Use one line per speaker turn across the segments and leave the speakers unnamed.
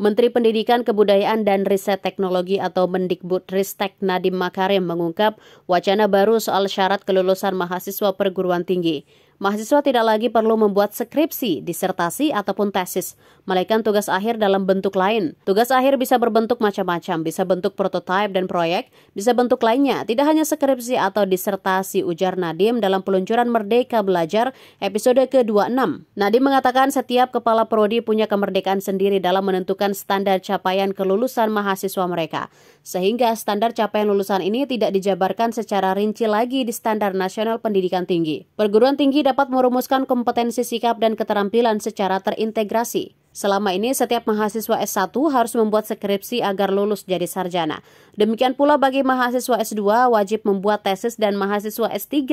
Menteri Pendidikan Kebudayaan dan Riset Teknologi atau Mendikbud Ristek Nadiem Makarim mengungkap wacana baru soal syarat kelulusan mahasiswa perguruan tinggi mahasiswa tidak lagi perlu membuat skripsi, disertasi, ataupun tesis, melainkan tugas akhir dalam bentuk lain. Tugas akhir bisa berbentuk macam-macam, bisa bentuk prototipe dan proyek, bisa bentuk lainnya, tidak hanya skripsi atau disertasi, ujar Nadim dalam peluncuran Merdeka Belajar episode ke-26. Nadim mengatakan setiap kepala prodi punya kemerdekaan sendiri dalam menentukan standar capaian kelulusan mahasiswa mereka, sehingga standar capaian lulusan ini tidak dijabarkan secara rinci lagi di standar nasional pendidikan tinggi. Perguruan tinggi dapat dapat merumuskan kompetensi sikap dan keterampilan secara terintegrasi. Selama ini, setiap mahasiswa S1 harus membuat skripsi agar lulus jadi sarjana. Demikian pula bagi mahasiswa S2 wajib membuat tesis dan mahasiswa S3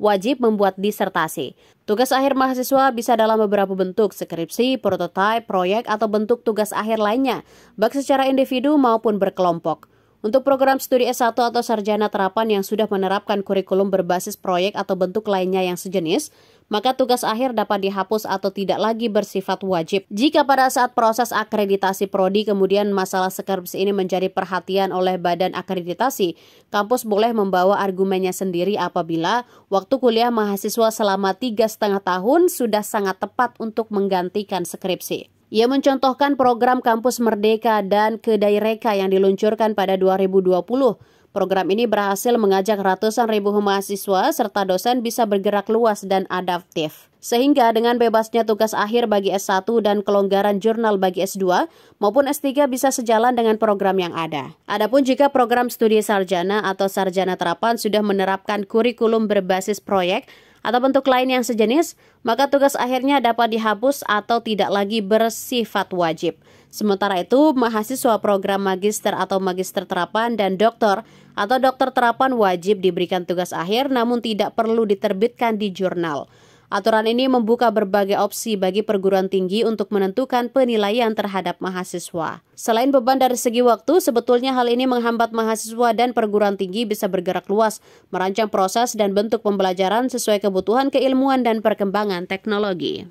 wajib membuat disertasi. Tugas akhir mahasiswa bisa dalam beberapa bentuk, skripsi, prototipe, proyek, atau bentuk tugas akhir lainnya, baik secara individu maupun berkelompok. Untuk program studi S1 atau sarjana terapan yang sudah menerapkan kurikulum berbasis proyek atau bentuk lainnya yang sejenis, maka tugas akhir dapat dihapus atau tidak lagi bersifat wajib. Jika pada saat proses akreditasi prodi kemudian masalah skripsi ini menjadi perhatian oleh badan akreditasi, kampus boleh membawa argumennya sendiri apabila waktu kuliah mahasiswa selama tiga setengah tahun sudah sangat tepat untuk menggantikan skripsi. Ia mencontohkan program Kampus Merdeka dan Kedai Reka yang diluncurkan pada 2020. Program ini berhasil mengajak ratusan ribu mahasiswa serta dosen bisa bergerak luas dan adaptif. Sehingga dengan bebasnya tugas akhir bagi S1 dan kelonggaran jurnal bagi S2 maupun S3 bisa sejalan dengan program yang ada. Adapun jika program studi sarjana atau sarjana terapan sudah menerapkan kurikulum berbasis proyek, atau bentuk lain yang sejenis, maka tugas akhirnya dapat dihapus atau tidak lagi bersifat wajib. Sementara itu, mahasiswa program magister atau magister terapan dan doktor atau dokter terapan wajib diberikan tugas akhir namun tidak perlu diterbitkan di jurnal. Aturan ini membuka berbagai opsi bagi perguruan tinggi untuk menentukan penilaian terhadap mahasiswa. Selain beban dari segi waktu, sebetulnya hal ini menghambat mahasiswa dan perguruan tinggi bisa bergerak luas, merancang proses dan bentuk pembelajaran sesuai kebutuhan keilmuan dan perkembangan teknologi.